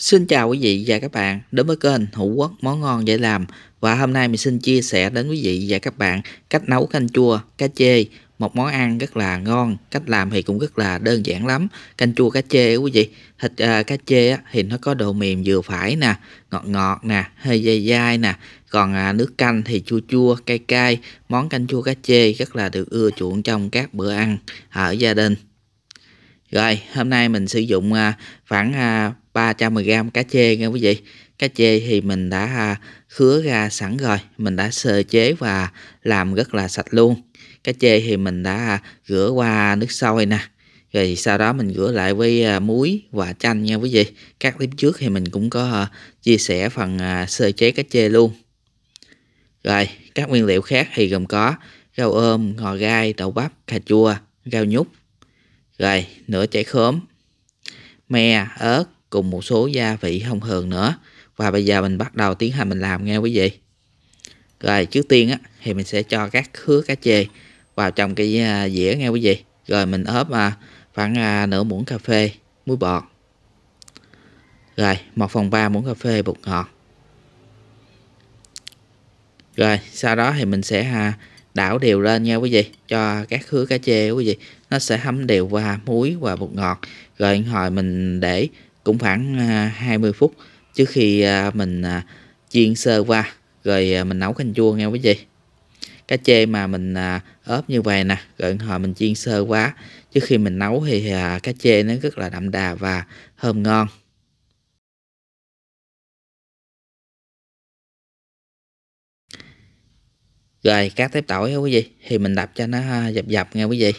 Xin chào quý vị và các bạn đến với kênh Hữu Quốc Món Ngon Dễ Làm và hôm nay mình xin chia sẻ đến quý vị và các bạn cách nấu canh chua cá chê một món ăn rất là ngon cách làm thì cũng rất là đơn giản lắm canh chua cá chê quý vị thịt uh, cá chê thì nó có độ mềm vừa phải nè ngọt ngọt nè hơi dai dai nè còn uh, nước canh thì chua chua cay cay món canh chua cá chê rất là được ưa chuộng trong các bữa ăn ở gia đình rồi hôm nay mình sử dụng à, khoảng 310g cá chê nha quý vị cá chê thì mình đã à, khứa ra sẵn rồi mình đã sơ chế và làm rất là sạch luôn cá chê thì mình đã à, rửa qua nước sôi nè rồi sau đó mình rửa lại với à, muối và chanh nha quý vị các clip trước thì mình cũng có chia sẻ phần sơ chế cá chê luôn rồi các nguyên liệu khác thì gồm có rau ôm ngò gai đậu bắp cà chua rau nhút rồi nửa chảy khóm me ớt cùng một số gia vị không hờn nữa và bây giờ mình bắt đầu tiến hành mình làm nghe quý vị rồi trước tiên á, thì mình sẽ cho các khứa cá chê vào trong cái à, dĩa nghe quý vị rồi mình ốp à, khoảng à, nửa muỗng cà phê muối bọt rồi 1 phần 3 muỗng cà phê bột ngọt rồi sau đó thì mình sẽ đảo đều lên nha quý vị cho các khứa cá chê quý vị nó sẽ hấm đều qua muối và bột ngọt rồi hồi mình để cũng khoảng 20 à, phút trước khi à, mình à, chiên sơ qua rồi mình nấu canh chua nghe quý vị cá chê mà mình ốp như vậy nè rồi hồi mình chiên sơ quá trước khi mình nấu thì cá chê nó rất là đậm đà và thơm ngon rồi các tép tỏi quý vị thì mình đập cho nó dập dập nghe quý vị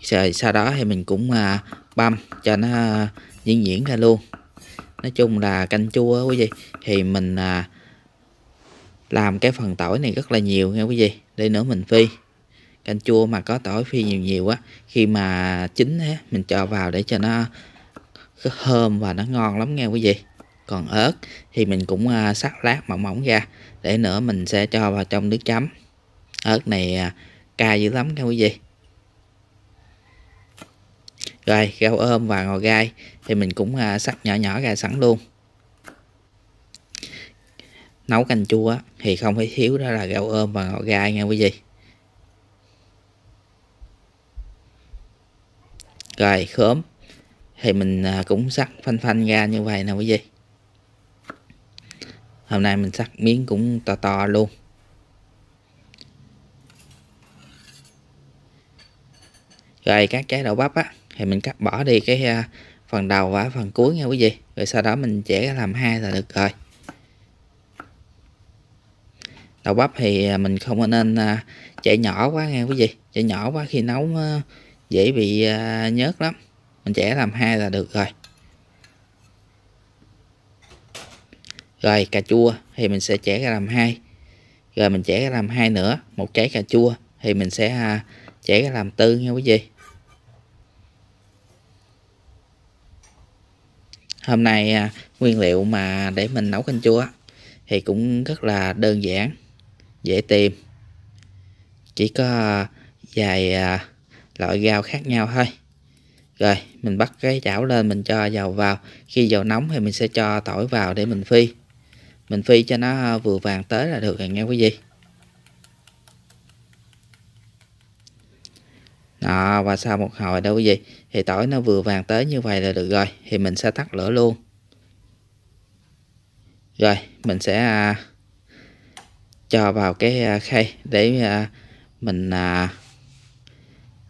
rồi sau đó thì mình cũng băm cho nó nhuyễn à, nhuyễn ra luôn nói chung là canh chua quý vị thì mình à, làm cái phần tỏi này rất là nhiều nha quý vị để nữa mình phi canh chua mà có tỏi phi nhiều nhiều á khi mà chín á mình cho vào để cho nó thơm và nó ngon lắm nghe quý vị còn ớt thì mình cũng à, sắc lát mỏng mỏng ra để nữa mình sẽ cho vào trong nước chấm ớt này à, cay dữ lắm nghe quý vị rồi gao ôm và ngò gai thì mình cũng à, sắc nhỏ nhỏ ra sẵn luôn nấu canh chua thì không phải thiếu đó là gạo ôm và ngò gai nha quý vị rồi khóm thì mình à, cũng sắc phanh phanh ra như vậy nè quý vị hôm nay mình sắc miếng cũng to to luôn rồi các trái đậu bắp á thì mình cắt bỏ đi cái à, phần đầu và phần cuối nha quý vị rồi sau đó mình chẻ làm hai là được rồi đầu bắp thì à, mình không nên à, chẻ nhỏ quá nghe quý vị chẻ nhỏ quá khi nấu dễ bị nhớt lắm mình chẻ làm hai là được rồi rồi cà chua thì mình sẽ chẻ làm hai rồi mình chẻ làm hai nữa một trái cà chua thì mình sẽ chẻ làm tư nha quý vị hôm nay à, nguyên liệu mà để mình nấu canh chua thì cũng rất là đơn giản dễ tìm chỉ có à, vài à, loại rau khác nhau thôi rồi mình bắt cái chảo lên mình cho dầu vào khi dầu nóng thì mình sẽ cho tỏi vào để mình phi mình phi cho nó vừa vàng tới là được rồi nghe quý vị đó và sau một hồi đâu quý vị thì tỏi nó vừa vàng tới như vậy là được rồi thì mình sẽ tắt lửa luôn rồi mình sẽ à, cho vào cái à, khay để à, mình à,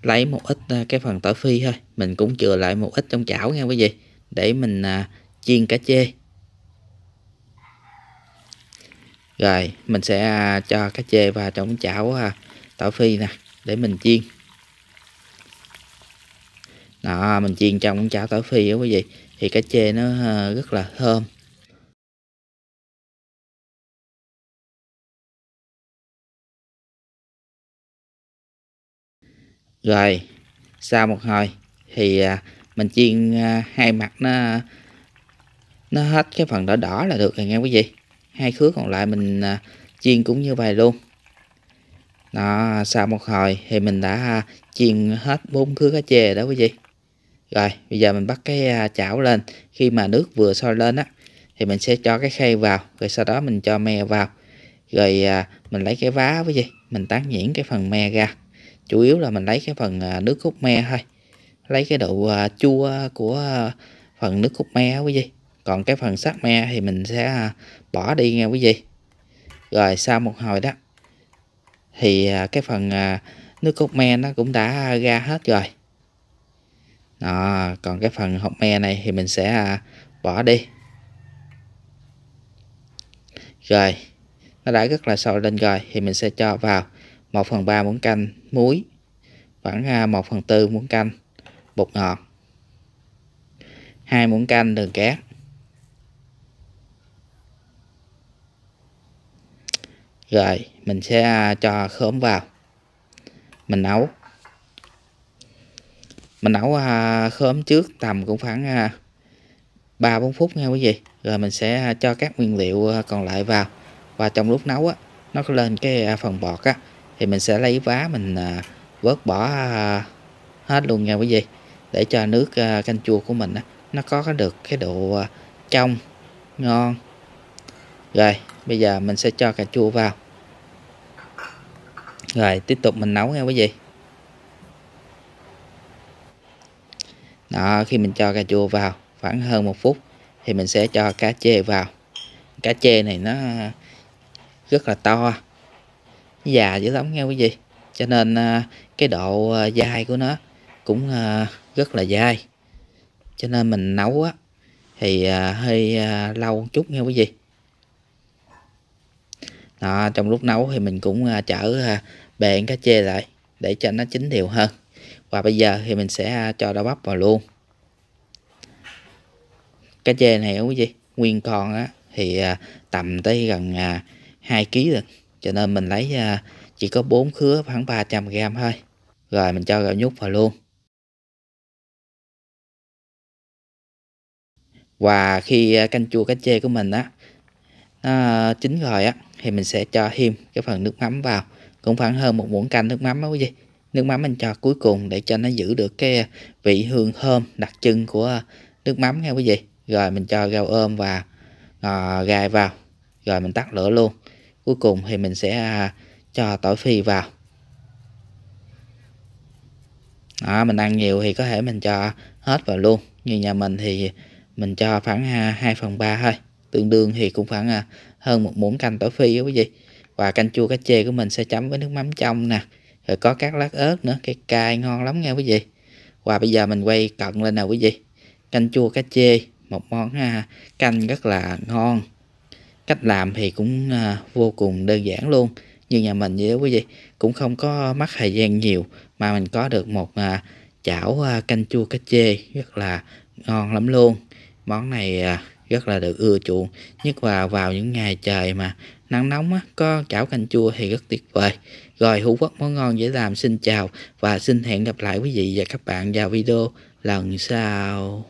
lấy một ít à, cái phần tỏi phi thôi mình cũng chừa lại một ít trong chảo nha quý vị để mình à, chiên cá chê rồi mình sẽ à, cho cá chê vào trong chảo à, tỏi phi nè để mình chiên đó mình chiên trong chảo tỏi phi đó quý vị thì cái chê nó ờ, rất là thơm rồi sau một hồi thì ờ, mình chiên ờ, hai mặt nó nó hết cái phần đỏ đỏ là được rồi nghe quý vị hai khứa còn lại mình chiên cũng như vậy luôn đó sau một hồi thì mình đã chiên hết bốn khứa cá chê đó quý vị rồi bây giờ mình bắt cái à, chảo lên Khi mà nước vừa sôi lên á Thì mình sẽ cho cái khay vào Rồi sau đó mình cho me vào Rồi à, mình lấy cái vá với gì Mình tán nhuyễn cái phần me ra Chủ yếu là mình lấy cái phần à, nước cốt me thôi Lấy cái độ chua của phần nước cốt me quý vị Còn cái phần sắc me thì mình sẽ bỏ đi nghe quý vị Rồi sau một hồi đó Thì cái phần nước cốt me nó cũng đã ra hết rồi đó, còn cái phần hột me này thì mình sẽ à, bỏ đi rồi nó đã rất là sôi lên rồi thì mình sẽ cho vào 1 phần 3 muỗng canh muối khoảng 1 à, phần 4 muỗng canh bột ngọt 2 muỗng canh đường cát rồi mình sẽ à, cho khóm vào mình nấu mình nấu à, khóm trước tầm cũng khoảng à, 3 4 phút nha quý vị. Rồi mình sẽ à, cho các nguyên liệu à, còn lại vào. Và trong lúc nấu á nó lên cái à, phần bọt á thì mình sẽ lấy vá mình à, vớt bỏ à, hết luôn nha quý vị. Để cho nước à, canh chua của mình á nó có được cái độ à, trong ngon. Rồi, bây giờ mình sẽ cho cà chua vào. Rồi, tiếp tục mình nấu nha quý vị. đó khi mình cho cà chua vào khoảng hơn một phút thì mình sẽ cho cá chê vào cá chê này nó rất là to già dữ lắm nghe quý vị cho nên à, cái độ à, dai của nó cũng à, rất là dai cho nên mình nấu á thì hơi lâu một chút nghe quý vị đó, trong lúc nấu thì mình cũng chở bèn cá chê lại để cho nó chín đều hơn và bây giờ thì mình sẽ à, cho đậu bắp vào luôn cái chê này quý gì nguyên con á thì à, tầm tới gần 2 kg rồi cho nên mình lấy à, chỉ có 4 khứa khoảng 300 g thôi rồi mình cho gạo nhút vào luôn và khi canh chua cá chê của mình á nó chín rồi á thì mình sẽ cho thêm cái phần nước mắm vào cũng khoảng hơn một muỗng canh nước mắm á quý vị Nước mắm anh cho cuối cùng để cho nó giữ được cái vị hương thơm đặc trưng của nước mắm nghe quý vị. Rồi mình cho rau ôm và à, ờ, gai vào. Rồi mình tắt lửa luôn. Cuối cùng thì mình sẽ à, cho tỏi phi vào. Đó, mình ăn nhiều thì có thể mình cho hết vào luôn. Như nhà mình thì mình cho khoảng 2 à, phần 3 thôi. Tương đương thì cũng khoảng à, hơn một muỗng canh tỏi phi quý vị. Và canh chua cá chê của mình sẽ chấm với nước mắm trong nè rồi có các lát ớt nữa cái cay ngon lắm nha quý vị và bây giờ mình quay cận lên nào quý vị canh chua cá chê một món ha, à, canh rất là ngon cách làm thì cũng à, vô cùng đơn giản luôn như nhà mình vậy đó quý vị cũng không có mất thời gian nhiều mà mình có được một à, chảo canh chua cá chê rất là ngon lắm luôn món này rất là được ưa chuộng nhất là vào những ngày trời mà nắng nóng á, có chảo canh chua thì rất tuyệt vời rồi hữu quốc món ngon dễ làm xin chào và xin hẹn gặp lại quý vị và các bạn vào video lần sau